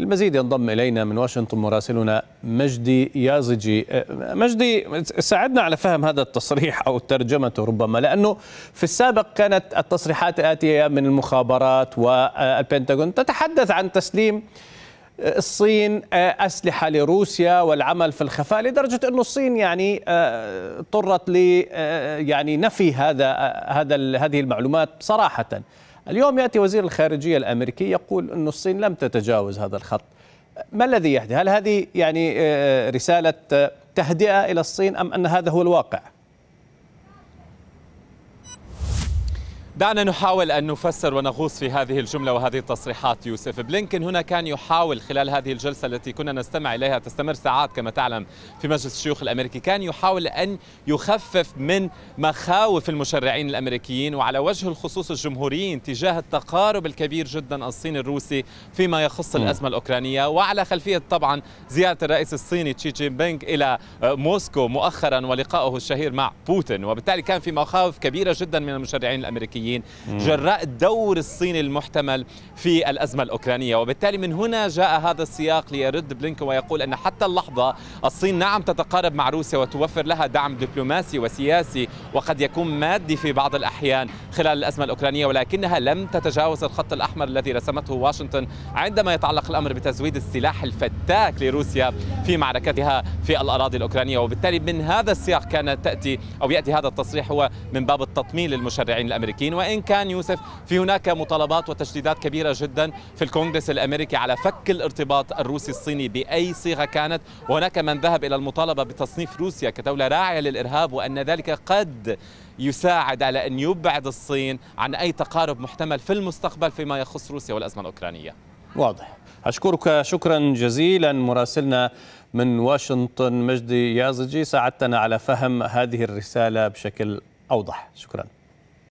المزيد ينضم إلينا من واشنطن مراسلنا مجدي يازجي أه، مجدي ساعدنا على فهم هذا التصريح أو ترجمته ربما لأنه في السابق كانت التصريحات الآتية من المخابرات والبنتاغون تتحدث عن تسليم أه، الصين أه، أسلحة لروسيا والعمل في الخفاء لدرجة أن الصين يعني اضطرت ل يعني نفي هذا هذا هذه المعلومات صراحة اليوم يأتي وزير الخارجية الأمريكي يقول أن الصين لم تتجاوز هذا الخط ما الذي يحدث؟ هل هذه يعني آه، رسالة آه، تهدئة إلى الصين أم أن هذا هو الواقع؟ دعنا نحاول أن نفسر ونغوص في هذه الجملة وهذه التصريحات يوسف بلينكن هنا كان يحاول خلال هذه الجلسة التي كنا نستمع إليها تستمر ساعات كما تعلم في مجلس الشيوخ الأمريكي كان يحاول أن يخفف من مخاوف المشرعين الأمريكيين وعلى وجه الخصوص الجمهوريين تجاه التقارب الكبير جدا الصيني الروسي فيما يخص الأزمة الأوكرانية وعلى خلفية طبعا زيارة الرئيس الصيني تشي جين بينغ إلى موسكو مؤخرا ولقائه الشهير مع بوتين وبالتالي كان في مخاوف كبيرة جدا من المشرعين الأمريكيين الأوروبيين جراء الدور الصيني المحتمل في الأزمة الأوكرانية وبالتالي من هنا جاء هذا السياق ليرد بلينكن ويقول أن حتى اللحظة الصين نعم تتقارب مع روسيا وتوفر لها دعم دبلوماسي وسياسي وقد يكون مادي في بعض الأحيان خلال الأزمة الأوكرانية ولكنها لم تتجاوز الخط الأحمر الذي رسمته واشنطن عندما يتعلق الأمر بتزويد السلاح الفتاك لروسيا في معركتها في الأراضي الأوكرانية وبالتالي من هذا السياق كانت تأتي أو يأتي هذا التصريح هو من باب التطمين للمشرعين الأمريكيين الامريكيين وان كان يوسف في هناك مطالبات وتشديدات كبيره جدا في الكونغرس الامريكي على فك الارتباط الروسي الصيني باي صيغه كانت وهناك من ذهب الى المطالبه بتصنيف روسيا كدوله راعيه للارهاب وان ذلك قد يساعد على ان يبعد الصين عن اي تقارب محتمل في المستقبل فيما يخص روسيا والازمه الاوكرانيه. واضح. أشكرك شكرا جزيلا مراسلنا من واشنطن مجدي يازجي ساعدتنا على فهم هذه الرسالة بشكل أوضح شكرا